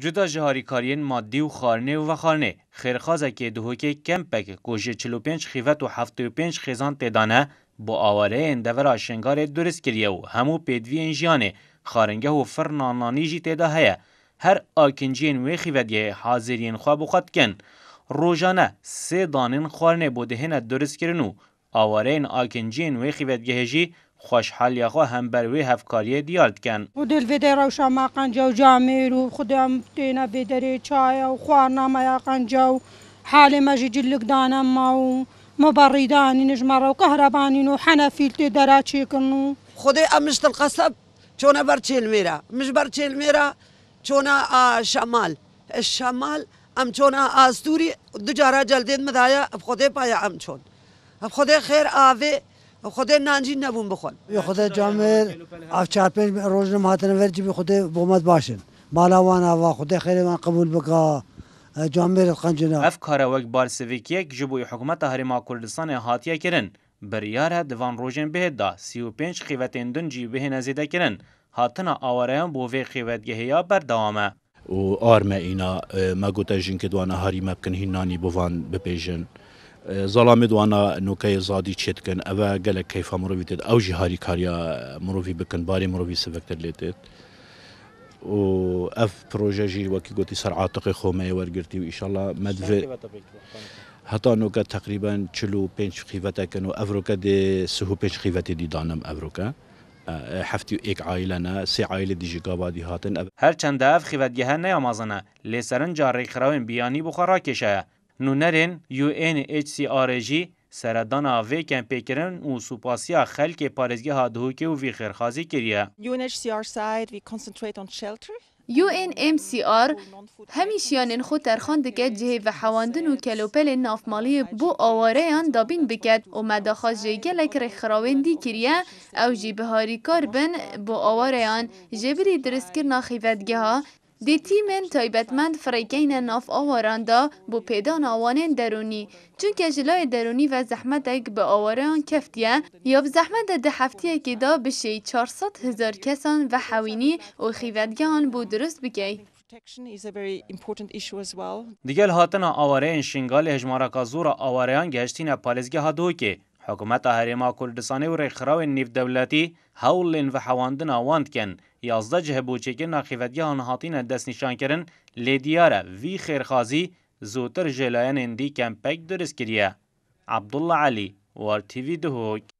جدا هاری کارین مادی و خارنه و خارنه خیرخوازه که دهوکه کمپک کوژه 45 خیفت و 75 خیزان تدانه با آواره اندور آشنگار درست کریه و همو پیدوی انجیانه خارنگه و فرنانانی جی تدا هیه هر آکنجین وی خیفت حاضرین خواب خود کن روزانه سه دانین خارنه بودهن درست کرن و آواره این آکنجین وی خیفت جی خوشحالیە خۆ هەم بەروێ هەفکاریە دیاردکەن و دلێدە ڕەوشە ماقەنجە و جامێر و خودم تێنە بێدەرێ چایە و خواردنامەیا قەنجە و حالێ مەژی جلکدانە ما و مەبەڕیدانی نژمەڕە و کەهرەبانین و حەنەفیلتێ دەراچێکن و خدای ئەمشتل قەسەب چۆنە بەر چێلمێرە مش بەر چێلمێرە چۆنە شەمال شەمال ئەم چۆنە ئاستوری دوجارە جلدێن مدایە ئەف خۆدێ پایە ئەم چۆن ئەف خۆدێ خێر ئاوێ خود نانجی نبون بخون خود جامعه اف چهار پنج روز مهاتن ورجی به خود بومد باشن بالا وان و خود خیر من قبول بکا جامعه قنجنا اف کار وک یک جبوی حکومت هرما کردستان هاتیه کرن بریار دوان روزن به دا 35 قیوتین دن جی به نزیده کرن هاتنا آوریان بو وی گهیا بر بر و آرمه اینا مگوتجین که دوانه هاری مبکن هینانی بوان بپیجن ظلام دوانا نوكاي زادي تشتكن کن قالك كيف کیفا تد او جهاري كاريا کاریا بكن باري باری مروی سبکتر و اف بروجي جي وكي گوتی سر عاطق خومه ورگرتی و ایشالله مدفه حتا نوکه تقریبا چلو پنج خیفته کن و افروکه دی سهو پنج خيفتا دي دانم افروكا حفتي ایک عائله نه سه عائله دیجی گابادی هاتن هر چند اف خیفتگه نه یامازنه لسرن جاری خراوین بیانی بخارا کشه nû nerên UNHCRJ seredana vê kempêkirin û supasiya xelkê parêzgeha dihokê û vî xêrxazî kiriye. UNHCR hemîşiyanên xwe terxan dike cihê vehewandin û kelopelên navmaliyê bo awareyan dabîn biket û medaxwaz jê gelek rêxirayên dî kiriye ew jî biharîkar bin bo awareyan jêbirî diristkirina xîvetgeha دیتیمن تایبتمند فریکین ناف آواران دا بو پیدان آوانین درونی چون که جلای درونی و زحمت اگ به آواران کفتیه یا زحمت ده هفتیه که دا بشه 400 هزار کسان و حوینی و خیوتگان بو درست بکی دیگل هاتن آوارین شنگال هجمارکا زور آواریان گشتین پالزگه ها دوکی حکومت هریما کردستانی و ریخراو نیف دولتی هولین و حواندن آواند کن یازده بوچه ناخیفتگی هاتین دست نشان کرن لیدیاره وی خیرخازی زودتر جلاین اندی کمپک درست کریه. عبدالله علی وار تیوی دهوک